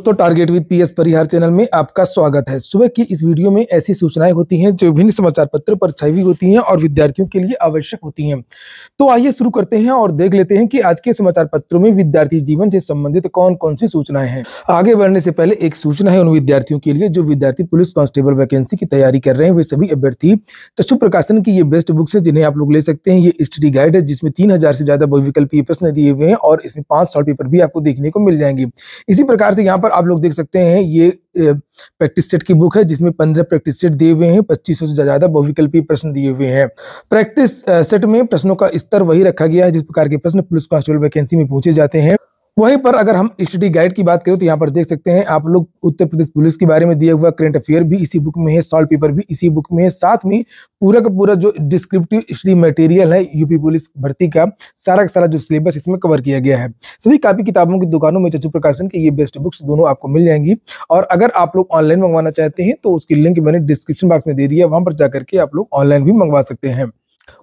दोस्तों target with PS Parihar channel में आपका स्वागत है सुबह की इस वीडियो में ऐसी सूचनाएं होती हैं जो विभिन्न समाचार पत्रों पर छाई होती हैं और विद्यार्थियों के लिए आवश्यक होती हैं तो आइए शुरू करते हैं और देख लेते हैं कि आज के समाचार पत्रों में विद्यार्थी जीवन से संबंधित कौन कौन सी सूचनाएं हैं आगे बढ़ने से पहले एक सूचना है उन विद्यार्थियों के लिए जो विद्यार्थी पुलिस कांस्टेबल वैकेंसी की तैयारी कर रहे हैं वे सभी अभ्यर्थी चशु प्रकाशन की ये बेस्ट बुक्स है जिन्हें आप लोग ले सकते हैं ये स्टडी गाइड है जिसमें तीन से ज्यादा बहुविकल्पीय प्रश्न दिए हुए हैं और इसमें पांच सॉल्ट पेपर भी आपको देखने को मिल जाएंगे इसी प्रकार से यहाँ पर पर आप लोग देख सकते हैं ये प्रैक्टिस सेट की बुक है जिसमें पंद्रह प्रैक्टिस सेट दिए हुए हैं पच्चीस से ज्यादा बहुविकल्पी प्रश्न दिए हुए हैं प्रैक्टिस सेट में प्रश्नों का स्तर वही रखा गया है जिस प्रकार के प्रश्न पुलिस कांस्टेबल वैकेंसी में पूछे जाते हैं वहीं पर अगर हम स्टडी गाइड की बात करें तो यहाँ पर देख सकते हैं आप लोग उत्तर प्रदेश पुलिस के बारे में दिया हुआ करंट अफेयर भी इसी बुक में है सॉल्ट पेपर भी इसी बुक में है साथ में पूरा का पूरा जो डिस्क्रिप्टिव स्टडी मटेरियल है यूपी पुलिस भर्ती का सारा का सारा जो सिलेबस इसमें कवर किया गया है सभी कापी किताबों की दुकानों में चचू प्रकाशन की ये बेस्ट बुक्स दोनों आपको मिल जाएंगी और अगर आप लोग ऑनलाइन मंगवाना चाहते हैं तो उसकी लिंक मैंने डिस्क्रिप्शन बॉक्स में दे दिया वहां पर जाकर के आप लोग ऑनलाइन भी मंगवा सकते हैं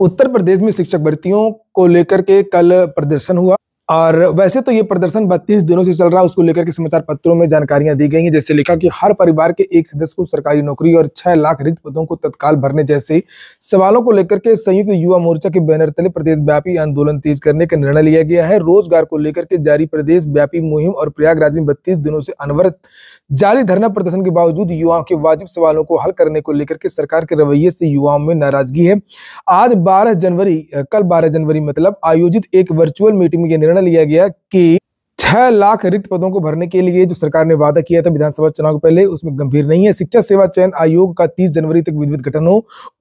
उत्तर प्रदेश में शिक्षक भर्तियों को लेकर के कल प्रदर्शन हुआ और वैसे तो ये प्रदर्शन 32 दिनों से चल रहा है उसको लेकर के समाचार पत्रों में जानकारियां दी गई हैं जैसे लिखा कि हर परिवार के एक सदस्य को सरकारी नौकरी और छह लाख रिक्त पदों को तत्काल भरने जैसे सवालों को लेकर के संयुक्त युवा मोर्चा के बैनर तले प्रदेश व्यापी आंदोलन तेज करने का निर्णय लिया गया है रोजगार को लेकर के जारी व्यापी मुहिम और प्रयागराज में बत्तीस दिनों से अनवरत जारी धरना प्रदर्शन के बावजूद युवाओं के वाजिब सवालों को हल करने को लेकर के सरकार के रवैये से युवाओं में नाराजगी है आज बारह जनवरी कल बारह जनवरी मतलब आयोजित एक वर्चुअल मीटिंग में यह निर्णय निर्णय लिया गया कि छह लाख रिक्त पदों को भरने के लिए जो सरकार ने वादा किया था विधानसभा चुनाव के पहले उसमें गंभीर नहीं है शिक्षा सेवा चयन आयोग का 30 जनवरी तक विधिवत गठन हो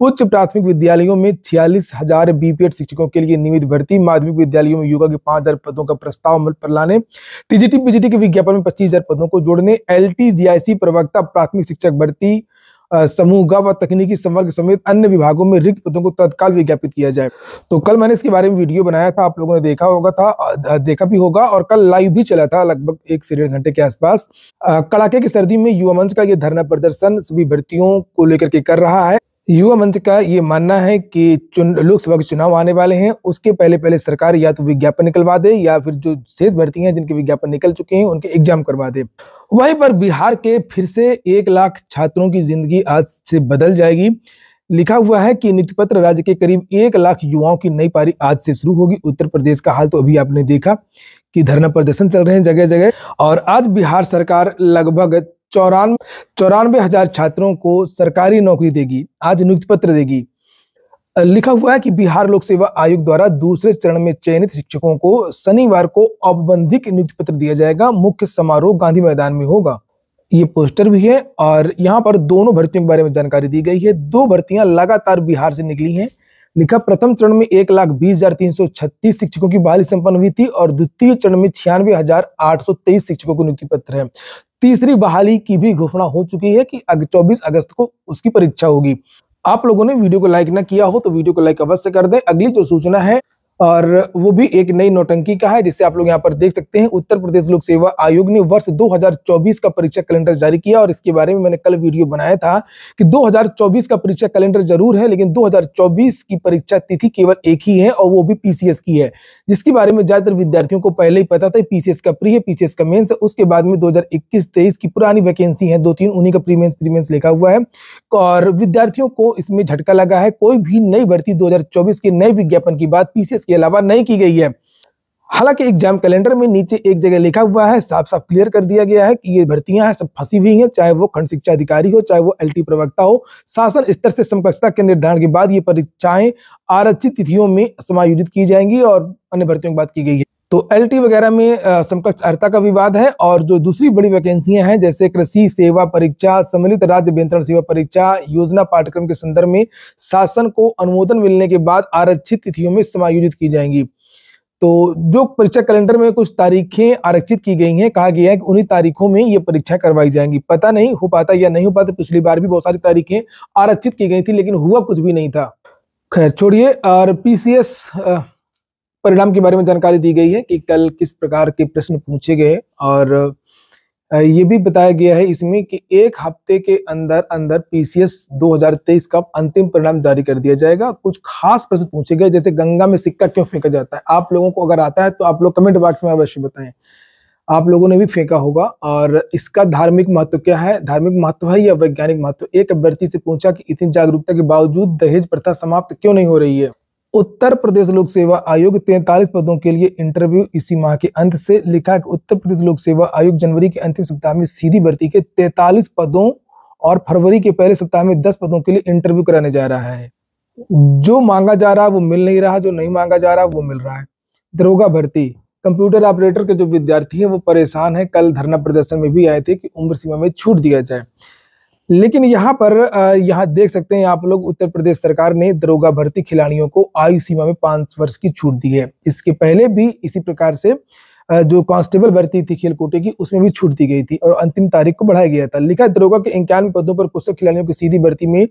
उच्च प्राथमिक विद्यालयों में छियालीस हजार बीपीएड शिक्षकों के लिए नियमित भर्ती माध्यमिक विद्यालयों में युवा के पांच हजार पदों का प्रस्ताव अमल पर लाने टीजीटी पीजीटी के विज्ञापन में पच्चीस पदों को जोड़ने एल प्रवक्ता प्राथमिक शिक्षक भर्ती समूह व तकनीकी संवर्ग समेत अन्य विभागों में रिक्त पदों को तत्काल विज्ञापित किया जाए तो कल मैंने इसके बारे में वीडियो बनाया था आप लोगों ने देखा होगा था देखा भी होगा और कल लाइव भी चला था लगभग एक से डेढ़ घंटे के आसपास कड़ाके की सर्दी में युवा मंच का ये धरना प्रदर्शन सभी भर्तियों को लेकर के कर रहा है युवा मंच का ये मानना है कि चुन लोकसभा के चुनाव आने वाले हैं उसके पहले पहले सरकार या तो विज्ञापन निकलवा दे या फिर जो शेष भर्ती हैं जिनके विज्ञापन निकल चुके हैं उनके एग्जाम करवा दे वहीं पर बिहार के फिर से एक लाख छात्रों की जिंदगी आज से बदल जाएगी लिखा हुआ है कि नीति पत्र राज्य के करीब एक लाख युवाओं की नई पारी आज से शुरू होगी उत्तर प्रदेश का हाल तो अभी आपने देखा कि धरना प्रदर्शन चल रहे हैं जगह जगह और आज बिहार सरकार लगभग चौरानवे चौरानवे हजार छात्रों को सरकारी नौकरी देगी आज नियुक्ति पत्र देगी लिखा हुआ है कि बिहार लोक सेवा आयोग द्वारा दूसरे चरण में चयनित शिक्षकों को शनिवार को औपबंधिक नियुक्ति पत्र दिया जाएगा मुख्य समारोह गांधी मैदान में होगा ये पोस्टर भी है और यहाँ पर दोनों भर्तियों के बारे में जानकारी दी गई है दो भर्तियां लगातार बिहार से निकली हैं लिखा प्रथम चरण में एक लाख बीस हजार तीन सौ छत्तीस शिक्षकों की बहाली संपन्न हुई थी और द्वितीय चरण में छियानवे हजार आठ सौ तेईस शिक्षकों को नियुक्ति पत्र है तीसरी बहाली की भी घोषणा हो चुकी है कि चौबीस अगस्त को उसकी परीक्षा होगी आप लोगों ने वीडियो को लाइक ना किया हो तो वीडियो को लाइक अवश्य कर दें अगली जो सूचना है और वो भी एक नई नोटंकी का है जिसे आप लोग यहाँ पर देख सकते हैं उत्तर प्रदेश लोक सेवा आयोग ने वर्ष 2024 का परीक्षा कैलेंडर जारी किया और इसके बारे में मैंने कल वीडियो बनाया था कि 2024 का परीक्षा कैलेंडर जरूर है लेकिन 2024 की परीक्षा तिथि केवल एक ही है और वो भी पीसीएस की है जिसके बारे में ज्यादातर विद्यार्थियों को पहले ही पता था पीसीएस का प्री है पीसीएस का मेन्स उसके बाद में दो हजार की पुरानी वैकेंसी है दो तीन उन्हीं का प्रीमेंस प्रीमेंस लिखा हुआ है और विद्यार्थियों को इसमें झटका लगा है कोई भी नई भर्ती दो के नए विज्ञापन की बात पीसीएस इसके अलावा नहीं की गई है हालांकि एग्जाम कैलेंडर में नीचे एक जगह लिखा हुआ है साफ साफ क्लियर कर दिया गया है कि ये भर्तियां हैं सब फंसी हुई हैं चाहे वो खंड शिक्षा अधिकारी हो चाहे वो एलटी प्रवक्ता हो शासन स्तर से समकक्षता के निर्धारण के बाद ये परीक्षाएं आरक्षित तिथियों में समायोजित की जाएंगी और अन्य भर्तियों की बात की गई है तो एलटी वगैरह में समकक्ष अर्ता का विवाद है और जो दूसरी बड़ी वैकेंसियां हैं जैसे कृषि सेवा परीक्षा सम्मिलित राज्य अभियंत्रण सेवा परीक्षा योजना पाठ्यक्रम के संदर्भ में शासन को अनुमोदन मिलने के बाद आरक्षित तिथियों में समायोजित की जाएंगी तो जो परीक्षा कैलेंडर में कुछ तारीखें आरक्षित की गई हैं कहा गया है कि उन्हीं तारीखों में ये परीक्षा करवाई जाएंगी पता नहीं हो पाता या नहीं हो पाता पिछली बार भी बहुत सारी तारीखें आरक्षित की गई थी लेकिन हुआ कुछ भी नहीं था खैर छोड़िए और पीसीएस परिणाम के बारे में जानकारी दी गई है कि कल किस प्रकार के प्रश्न पूछे गए और ये भी बताया गया है इसमें कि एक हफ्ते के अंदर अंदर पीसीएस 2023 का अंतिम परिणाम जारी कर दिया जाएगा कुछ खास प्रश्न पूछे गए जैसे गंगा में सिक्का क्यों फेंका जाता है आप लोगों को अगर आता है तो आप लोग कमेंट बॉक्स में अवश्य बताएं आप लोगों ने भी फेंका होगा और इसका धार्मिक महत्व क्या है धार्मिक महत्व है या वैज्ञानिक महत्व एक अभ्यर्थी से पूछा कि इतनी जागरूकता के बावजूद दहेज प्रथा समाप्त क्यों नहीं हो रही है उत्तर प्रदेश लोक सेवा आयोग तैतालीस पदों के लिए इंटरव्यू इसी माह के अंत से लिखा कि उत्तर प्रदेश लोक सेवा आयोग जनवरी के अंतिम सप्ताह में सीधी भर्ती के तैतालीस पदों और फरवरी के पहले सप्ताह में दस पदों के लिए इंटरव्यू कराने जा रहा है जो मांगा जा रहा है वो मिल नहीं रहा जो नहीं मांगा जा रहा वो मिल रहा है दरोगा भर्ती कंप्यूटर ऑपरेटर के जो विद्यार्थी है वो परेशान है कल धरना प्रदर्शन में भी आए थे कि उम्र सीमा में छूट दिया जाए लेकिन यहाँ पर यहाँ देख सकते हैं आप लोग उत्तर प्रदेश सरकार ने दरोगा भर्ती खिलाड़ियों को आयु सीमा में पांच वर्ष की छूट दी है इसके पहले भी इसी प्रकार से जो कांस्टेबल भर्ती थी खेल कोटे की उसमें भी छूट दी गई थी और अंतिम तारीख को बढ़ाया गया था लिखा दरोगा के इक्यानवे पदों पर कुशल खिलाड़ियों की सीधी भर्ती में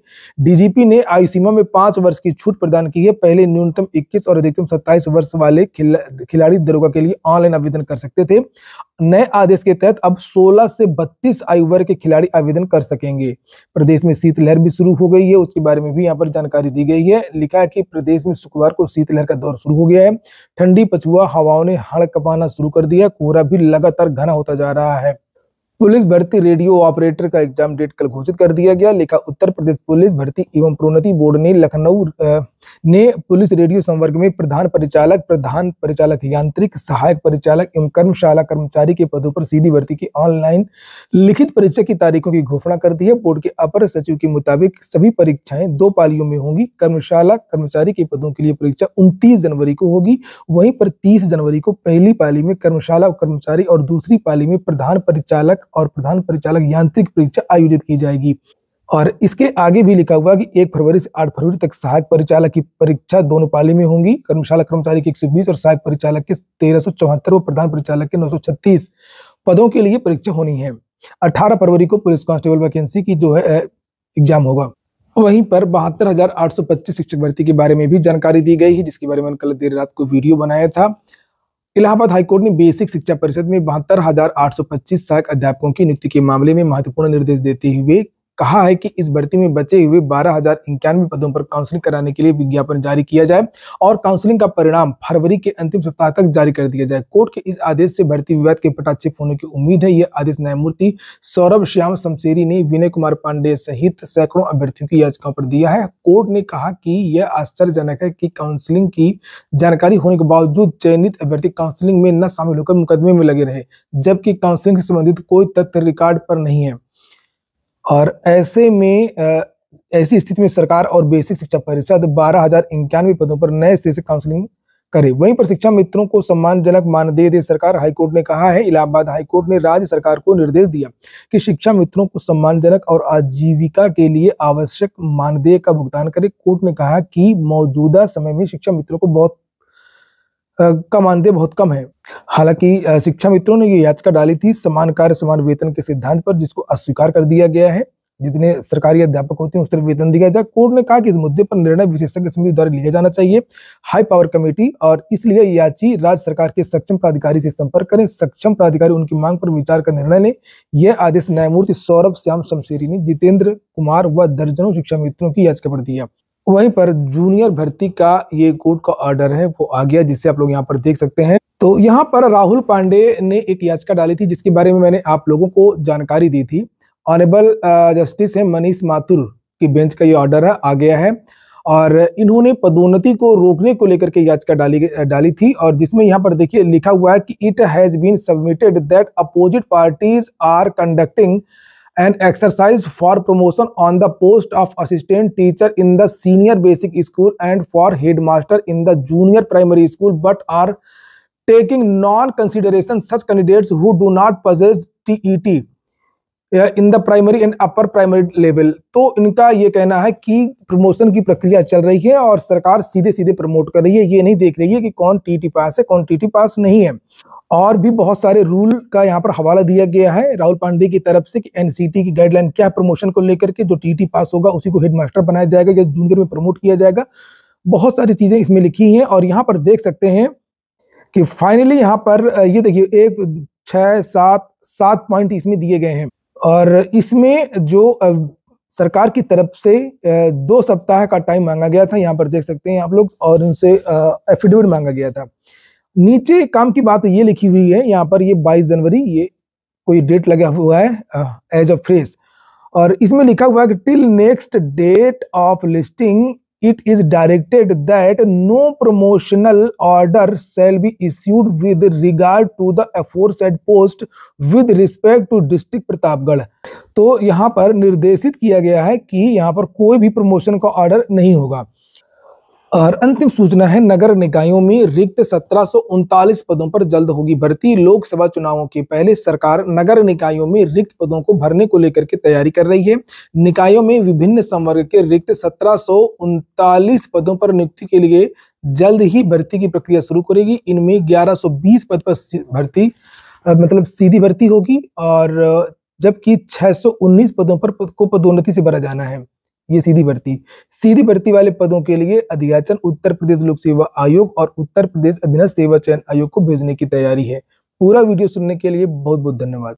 डीजीपी ने आयु सीमा में पांच वर्ष की छूट प्रदान की है पहले न्यूनतम 21 और अधिकतम 27 वर्ष वाले खिलाड़ी दरोगा के लिए ऑनलाइन आवेदन कर सकते थे नए आदेश के तहत अब 16 से 32 आयु वर्ग के खिलाड़ी आवेदन कर सकेंगे प्रदेश में शीतलहर भी शुरू हो गई है उसके बारे में भी यहाँ पर जानकारी दी गई है लिखा है कि प्रदेश में शुक्रवार को शीतलहर का दौर शुरू हो गया है ठंडी पछुआ हवाओं ने हड़ कपाना शुरू कर दिया कोहरा भी लगातार घना होता जा रहा है पुलिस भर्ती रेडियो ऑपरेटर का एग्जाम डेट कल घोषित कर दिया गया लेखा उत्तर प्रदेश पुलिस भर्ती एवं प्रोन्नति बोर्ड ने लखनऊ ने पुलिस रेडियो संवर्ग में प्रधान परिचालक प्रधान परिचालक यांत्रिक सहायक परिचालक एवं कर्मशाला कर्मचारी के पदों पर सीधी भर्ती की ऑनलाइन लिखित परीक्षा की तारीखों की घोषणा कर दी है बोर्ड के अपर सचिव के मुताबिक सभी परीक्षाएं दो पालियों में होंगी कर्मशाला कर्मचारी के पदों के लिए परीक्षा उनतीस जनवरी को होगी वहीं पर तीस जनवरी को पहली पाली में कर्मशाला कर्मचारी और दूसरी पाली में प्रधान परिचालक और प्रधान परिचालक यांत्रिक परीक्षा आयोजित की जाएगी और इसके आगे भी लिखा हुआ कि एक फरवरी से आठ फरवरी तक सहायक परिचालक की परीक्षा दोनों पाली में होंगी कर्मशाला कर्मचारी की एक और सहायक परिचालक के तेरह व प्रधान परिचालक के नौ पदों के लिए परीक्षा होनी है 18 फरवरी को पुलिस कांस्टेबल वैकेंसी की जो है एग्जाम होगा वहीं पर बहत्तर शिक्षक भर्ती के बारे में भी जानकारी दी गई है जिसके बारे में कल देर रात को वीडियो बनाया था इलाहाबाद हाईकोर्ट ने बेसिक शिक्षा परिषद में बहत्तर हजार आठ सौ पच्चीस सहायक अध्यापकों की नियुक्ति के मामले में महत्वपूर्ण निर्देश देते हुए कहा है कि इस भर्ती में बचे हुए बारह हजार पदों पर काउंसलिंग कराने के लिए विज्ञापन जारी किया जाए और काउंसलिंग का परिणाम फरवरी के अंतिम सप्ताह तक जारी कर दिया जाए कोर्ट के इस आदेश से भर्ती विवाद के पटाक्षेप होने की उम्मीद है यह आदेश न्यायमूर्ति सौरभ श्याम शमशेरी ने विनय कुमार पांडे सहित सैकड़ों अभ्यर्थियों की याचिकाओं पर दिया है कोर्ट ने कहा कि यह आश्चर्यजनक है कि काउंसलिंग की जानकारी होने के बावजूद चयनित अभ्यर्थी काउंसलिंग में न शामिल होकर मुकदमे में लगे रहे जबकि काउंसलिंग से संबंधित कोई तथ्य रिकॉर्ड पर नहीं है और ऐसे में ऐसी स्थिति में सरकार और बेसिक शिक्षा परिषद बारह हजार इक्यानवे पदों पर नए सिरे से काउंसलिंग करे वहीं पर शिक्षा मित्रों को सम्मानजनक मानदेय दे सरकार हाईकोर्ट ने कहा है इलाहाबाद हाईकोर्ट ने राज्य सरकार को निर्देश दिया कि शिक्षा मित्रों को सम्मानजनक और आजीविका के लिए आवश्यक मानदेय का भुगतान करे कोर्ट ने कहा कि मौजूदा समय में शिक्षा मित्रों को बहुत का मानदेय बहुत कम है हालांकि शिक्षा मित्रों ने ये याचिका डाली थी समान कार्य समान वेतन के सिद्धांत पर जिसको अस्वीकार कर दिया गया है जितने सरकारी अध्यापक होते हैं उस तरह वेतन दिया जाए कोर्ट ने कहा कि इस मुद्दे पर निर्णय विशेषज्ञ समिति द्वारा लिया जाना चाहिए हाई पावर कमेटी और इसलिए याची राज्य सरकार के सक्षम प्राधिकारी से संपर्क करें सक्षम प्राधिकारी उनकी मांग पर विचार कर निर्णय लें यह आदेश न्यायमूर्ति सौरभ श्याम शमशेरी ने जितेंद्र कुमार व दर्जनों शिक्षा मित्रों की याचिका पर दिया वहीं पर जूनियर भर्ती का ये कोर्ट का ऑर्डर है वो आ गया जिसे आप लोग यहाँ पर देख सकते हैं तो यहाँ पर राहुल पांडे ने एक याचिका डाली थी जिसके बारे में मैंने आप लोगों को जानकारी दी थी ऑनरेबल जस्टिस है मनीष माथुर की बेंच का ये ऑर्डर आ गया है और इन्होंने पदोन्नति को रोकने को लेकर के याचिका डाली डाली थी और जिसमें यहाँ पर देखिए लिखा हुआ है कि it has been submitted that opposite parties are conducting and exercise for promotion on the post of assistant teacher in the senior basic school and for headmaster in the junior primary school but are taking non consideration such candidates who do not possess TET in the primary and upper primary level तो इनका ये कहना है कि promotion की प्रक्रिया चल रही है और सरकार सीधे सीधे प्रमोट कर रही है ये नहीं देख रही है कि कौन टी टीटी पास है कौन टी टी पास नहीं है और भी बहुत सारे रूल का यहाँ पर हवाला दिया गया है राहुल पांडे की तरफ से कि एनसीटी की गाइडलाइन क्या प्रमोशन को लेकर के जो टीटी पास होगा उसी को हेडमास्टर बनाया जाएगा या जूनियर में प्रमोट किया जाएगा बहुत सारी चीज़ें इसमें लिखी हैं और यहाँ पर देख सकते हैं कि फाइनली यहाँ पर ये देखिए एक छः सात सात पॉइंट इसमें दिए गए हैं और इसमें जो सरकार की तरफ से दो सप्ताह का टाइम मांगा गया था यहाँ पर देख सकते हैं आप लोग और उनसे एफिडेविट मांगा गया था नीचे काम की बात ये लिखी हुई है यहाँ पर ये 22 जनवरी ये कोई डेट लगा हुआ है एज अ फ्रेज और इसमें लिखा हुआ है कि till next date of listing is directed that no promotional order shall be issued with regard to the aforesaid post with respect to district Pratapgarh तो यहाँ पर निर्देशित किया गया है कि यहाँ पर कोई भी प्रमोशन का ऑर्डर नहीं होगा और अंतिम सूचना है नगर निकायों में रिक्त सत्रह पदों पर जल्द होगी भर्ती लोकसभा चुनावों के पहले सरकार नगर निकायों में रिक्त पदों को भरने को लेकर के तैयारी कर रही है निकायों में विभिन्न संवर्ग के रिक्त सत्रह पदों पर नियुक्ति के लिए जल्द ही भर्ती की प्रक्रिया शुरू करेगी इनमें 1120 पद पर भर्ती मतलब सीधी भर्ती होगी और जबकि छह पदों पर को पदोन्नति से भरा जाना है ये सीधी भर्ती सीधी भर्ती वाले पदों के लिए अधियाचन उत्तर प्रदेश लोक सेवा आयोग और उत्तर प्रदेश अधीन सेवा चयन आयोग को भेजने की तैयारी है पूरा वीडियो सुनने के लिए बहुत बहुत धन्यवाद